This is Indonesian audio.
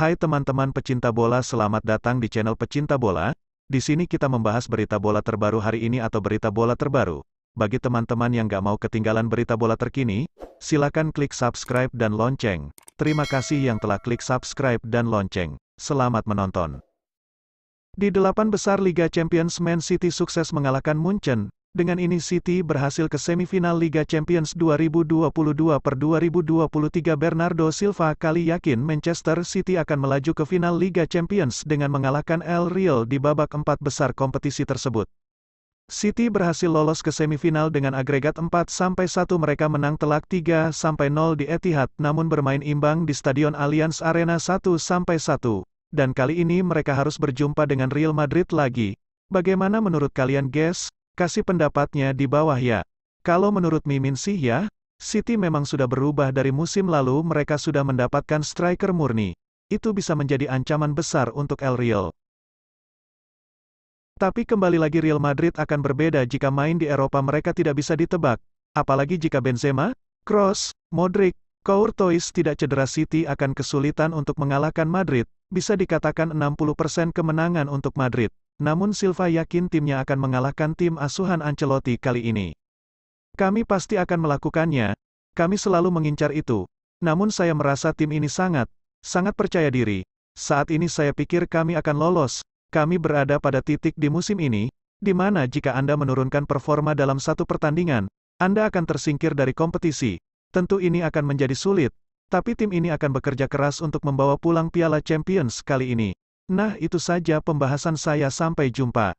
Hai teman-teman pecinta bola, selamat datang di channel Pecinta Bola. Di sini kita membahas berita bola terbaru hari ini atau berita bola terbaru. Bagi teman-teman yang gak mau ketinggalan berita bola terkini, silakan klik subscribe dan lonceng. Terima kasih yang telah klik subscribe dan lonceng. Selamat menonton. Di delapan besar Liga Champions Man City sukses mengalahkan Munchen, dengan ini City berhasil ke semifinal Liga Champions 2022 2023 Bernardo Silva kali yakin Manchester City akan melaju ke final Liga Champions dengan mengalahkan El Real di babak empat besar kompetisi tersebut. City berhasil lolos ke semifinal dengan agregat 4-1 mereka menang telak 3-0 di Etihad namun bermain imbang di Stadion Allianz Arena 1-1. Dan kali ini mereka harus berjumpa dengan Real Madrid lagi. Bagaimana menurut kalian guys? Kasih pendapatnya di bawah ya. Kalau menurut Mimin sih ya, City memang sudah berubah dari musim lalu mereka sudah mendapatkan striker murni. Itu bisa menjadi ancaman besar untuk El Real. Tapi kembali lagi Real Madrid akan berbeda jika main di Eropa mereka tidak bisa ditebak. Apalagi jika Benzema, Kroos, Modric, Courtois tidak cedera City akan kesulitan untuk mengalahkan Madrid, bisa dikatakan 60% kemenangan untuk Madrid, namun Silva yakin timnya akan mengalahkan tim asuhan Ancelotti kali ini. Kami pasti akan melakukannya, kami selalu mengincar itu, namun saya merasa tim ini sangat, sangat percaya diri. Saat ini saya pikir kami akan lolos, kami berada pada titik di musim ini, di mana jika Anda menurunkan performa dalam satu pertandingan, Anda akan tersingkir dari kompetisi, Tentu ini akan menjadi sulit, tapi tim ini akan bekerja keras untuk membawa pulang Piala Champions kali ini. Nah itu saja pembahasan saya sampai jumpa.